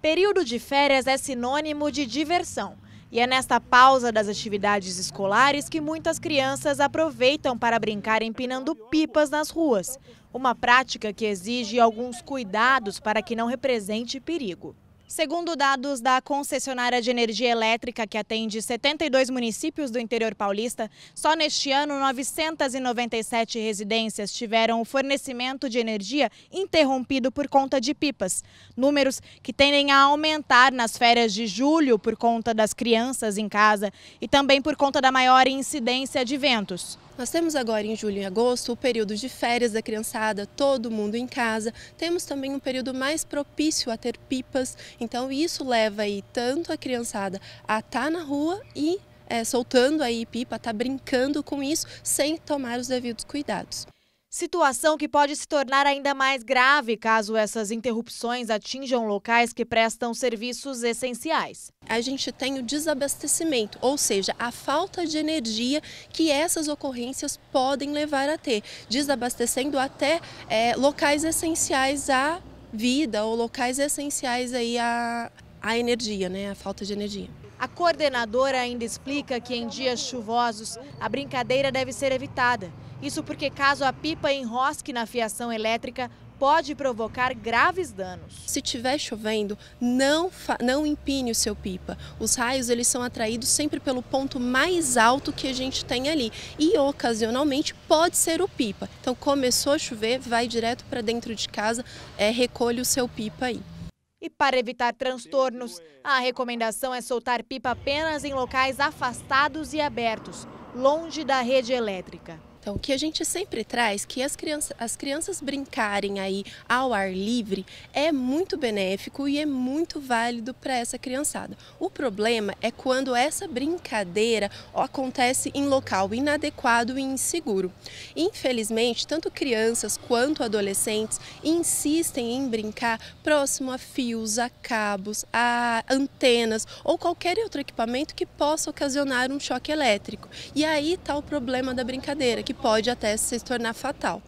Período de férias é sinônimo de diversão. E é nesta pausa das atividades escolares que muitas crianças aproveitam para brincar empinando pipas nas ruas. Uma prática que exige alguns cuidados para que não represente perigo. Segundo dados da concessionária de energia elétrica, que atende 72 municípios do interior paulista, só neste ano 997 residências tiveram o fornecimento de energia interrompido por conta de pipas. Números que tendem a aumentar nas férias de julho por conta das crianças em casa e também por conta da maior incidência de ventos. Nós temos agora em julho e agosto o período de férias da criançada, todo mundo em casa. Temos também um período mais propício a ter pipas, então isso leva aí tanto a criançada a estar tá na rua e é, soltando aí pipa, estar tá brincando com isso sem tomar os devidos cuidados. Situação que pode se tornar ainda mais grave caso essas interrupções atinjam locais que prestam serviços essenciais. A gente tem o desabastecimento, ou seja, a falta de energia que essas ocorrências podem levar a ter, desabastecendo até é, locais essenciais à vida ou locais essenciais aí à, à energia, né, à falta de energia. A coordenadora ainda explica que em dias chuvosos a brincadeira deve ser evitada. Isso porque caso a pipa enrosque na fiação elétrica, pode provocar graves danos. Se estiver chovendo, não, não empine o seu pipa. Os raios eles são atraídos sempre pelo ponto mais alto que a gente tem ali e ocasionalmente pode ser o pipa. Então começou a chover, vai direto para dentro de casa, é, recolhe o seu pipa aí. E para evitar transtornos, é a recomendação é soltar pipa apenas em locais afastados e abertos, longe da rede elétrica. Então, que a gente sempre traz que as, criança, as crianças brincarem aí ao ar livre é muito benéfico e é muito válido para essa criançada. O problema é quando essa brincadeira acontece em local inadequado e inseguro. Infelizmente, tanto crianças quanto adolescentes insistem em brincar próximo a fios, a cabos, a antenas ou qualquer outro equipamento que possa ocasionar um choque elétrico. E aí está o problema da brincadeira, que pode até se tornar fatal.